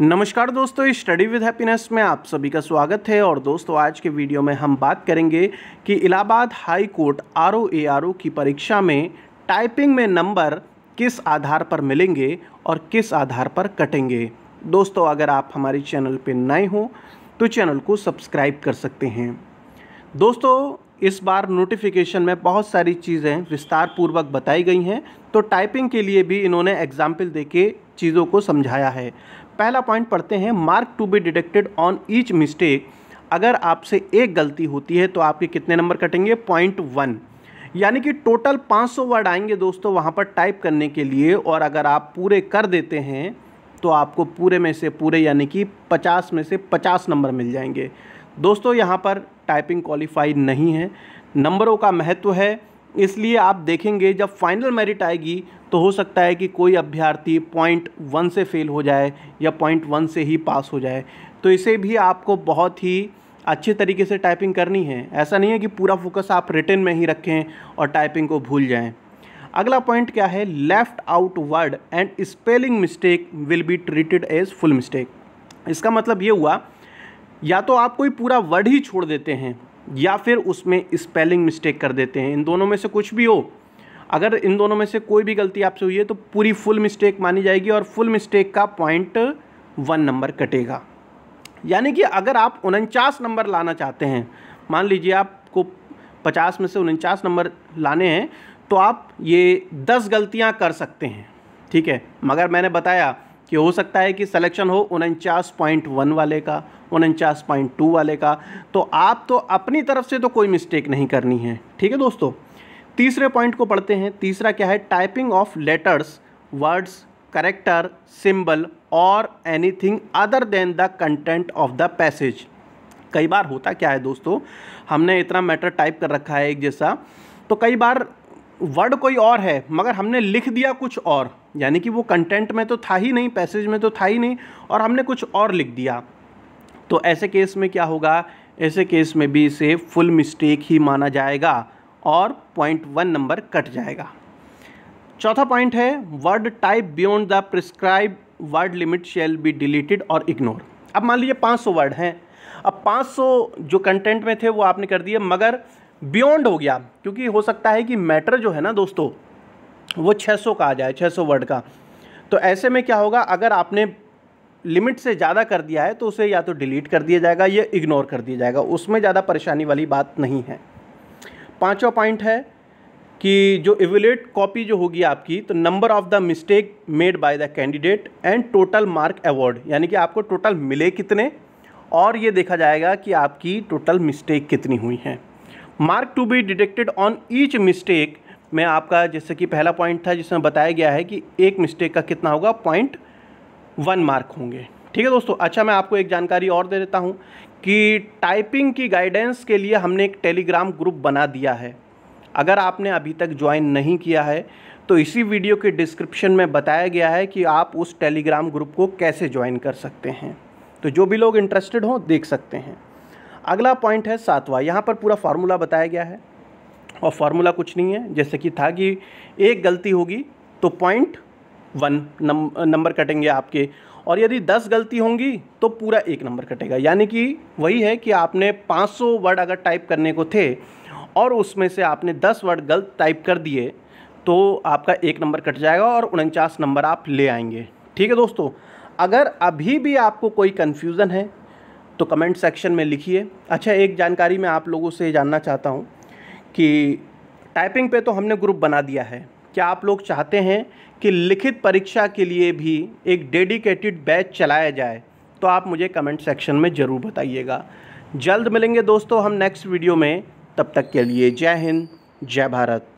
नमस्कार दोस्तों study with happiness में आप सभी का स्वागत है और दोस्तों आज के वीडियो में हम बात करेंगे कि Allahabad high court R O A R O की परीक्षा में टाइपिंग में नंबर किस आधार पर मिलेंगे और किस आधार पर कटेंगे दोस्तों अगर आप हमारे चैनल पर नए हो तो चैनल को सब्सक्राइब कर सकते हैं दोस्तों इस बार नोटिफिकेशन में बहुत सारी चीज़ें विस्तार पूर्वक बताई गई हैं तो टाइपिंग के लिए भी इन्होंने एग्जाम्पल देके चीज़ों को समझाया है पहला पॉइंट पढ़ते हैं mark to be detected on each mistake अगर आपसे एक गलती होती है तो आपके कितने नंबर कटेंगे पॉइंट वन यानी कि टोटल 500 वर्ड आएंगे दोस्तों वहाँ पर टाइप करने के लिए और अगर आप पूरे कर देते हैं तो आपको पूरे में से पूरे यानी कि 50 में से 50 नंबर मिल जाएंगे दोस्तों यहाँ पर टाइपिंग क्वालिफाइड नहीं है नंबरों का महत्व है इसलिए आप देखेंगे जब फाइनल मेरिट आएगी तो हो सकता है कि कोई अभ्यर्थी पॉइंट वन से फेल हो जाए या पॉइंट वन से ही पास हो जाए तो इसे भी आपको बहुत ही अच्छे तरीके से टाइपिंग करनी है ऐसा नहीं है कि पूरा फोकस आप रिटर्न में ही रखें और टाइपिंग को भूल जाएं अगला पॉइंट क्या है left out word and spelling mistake will be treated as full mistake इसका मतलब ये हुआ या तो आप कोई पूरा वर्ड ही छोड़ देते हैं या फिर उसमें स्पेलिंग मिस्टेक कर देते हैं इन दोनों में से कुछ भी हो अगर इन दोनों में से कोई भी गलती आपसे हुई है तो पूरी फुल मिस्टेक मानी जाएगी और फुल मिस्टेक का पॉइंट वन नंबर कटेगा यानी कि अगर आप उनचास नंबर लाना चाहते हैं मान लीजिए आपको पचास में से उनचास नंबर लाने हैं तो आप ये दस गलतियाँ कर सकते हैं ठीक है मगर मैंने बताया कि हो सकता है कि सिलेक्शन हो उनचास पॉइंट वन वाले का उनचास पॉइंट टू वाले का तो आप तो अपनी तरफ से तो कोई मिस्टेक नहीं करनी है ठीक है दोस्तों तीसरे पॉइंट को पढ़ते हैं तीसरा क्या है typing of letters words character symbol और anything other than the content of the passage कई बार होता क्या है दोस्तों हमने इतना मैटर टाइप कर रखा है एक जैसा तो कई बार वर्ड कोई और है मगर हमने लिख दिया कुछ और यानी कि वो कंटेंट में तो था ही नहीं पैसेज में तो था ही नहीं और हमने कुछ और लिख दिया तो ऐसे केस में क्या होगा ऐसे केस में भी इसे फुल मिस्टेक ही माना जाएगा और पॉइंट वन नंबर कट जाएगा चौथा पॉइंट है word type beyond the prescribe word limit shall be deleted और इग्नोर अब मान लीजिए 500 वर्ड हैं अब 500 जो कंटेंट में थे वो आपने कर दिए मगर बियॉन्ड हो गया क्योंकि हो सकता है कि मैटर जो है ना दोस्तों वो 600 का आ जाए 600 वर्ड का तो ऐसे में क्या होगा अगर आपने लिमिट से ज़्यादा कर दिया है तो उसे या तो डिलीट कर दिया जाएगा या इग्नोर कर दिया जाएगा उसमें ज़्यादा परेशानी वाली बात नहीं है पाँचवा पॉइंट है कि जो इवेलेट कॉपी जो होगी आपकी तो number of the mistake made by the candidate and total mark award यानी कि आपको टोटल मिले कितने और ये देखा जाएगा कि आपकी टोटल मिस्टेक कितनी हुई हैं mark to be detected on each mistake में आपका जैसे कि पहला पॉइंट था जिसमें बताया गया है कि एक मिस्टेक का कितना होगा पॉइंट वन मार्क होंगे ठीक है दोस्तों अच्छा मैं आपको एक जानकारी और दे देता हूँ कि टाइपिंग की गाइडेंस के लिए हमने एक टेलीग्राम ग्रुप बना दिया है अगर आपने अभी तक ज्वाइन नहीं किया है तो इसी वीडियो के डिस्क्रिप्शन में बताया गया है कि आप उस टेलीग्राम ग्रुप को कैसे ज्वाइन कर सकते हैं तो जो भी लोग इंटरेस्टेड हों देख सकते हैं अगला पॉइंट है सातवां यहाँ पर पूरा फार्मूला बताया गया है और फार्मूला कुछ नहीं है जैसे कि था कि एक गलती होगी तो पॉइंट वन नंबर कटेंगे आपके और यदि दस गलती होंगी तो पूरा एक नंबर कटेगा यानी कि वही है कि आपने 500 वर्ड अगर टाइप करने को थे और उसमें से आपने दस वर्ड गलत टाइप कर दिए तो आपका एक नंबर कट जाएगा और उनचास नंबर आप ले आएंगे ठीक है दोस्तों अगर अभी भी आपको कोई कन्फ्यूज़न है तो कमेंट सेक्शन में लिखिए अच्छा एक जानकारी मैं आप लोगों से जानना चाहता हूँ कि टाइपिंग पे तो हमने ग्रुप बना दिया है क्या आप लोग चाहते हैं कि लिखित परीक्षा के लिए भी एक डेडिकेटेड बैच चलाया जाए तो आप मुझे कमेंट सेक्शन में ज़रूर बताइएगा जल्द मिलेंगे दोस्तों हम नेक्स्ट वीडियो में तब तक के लिए जय हिंद जय भारत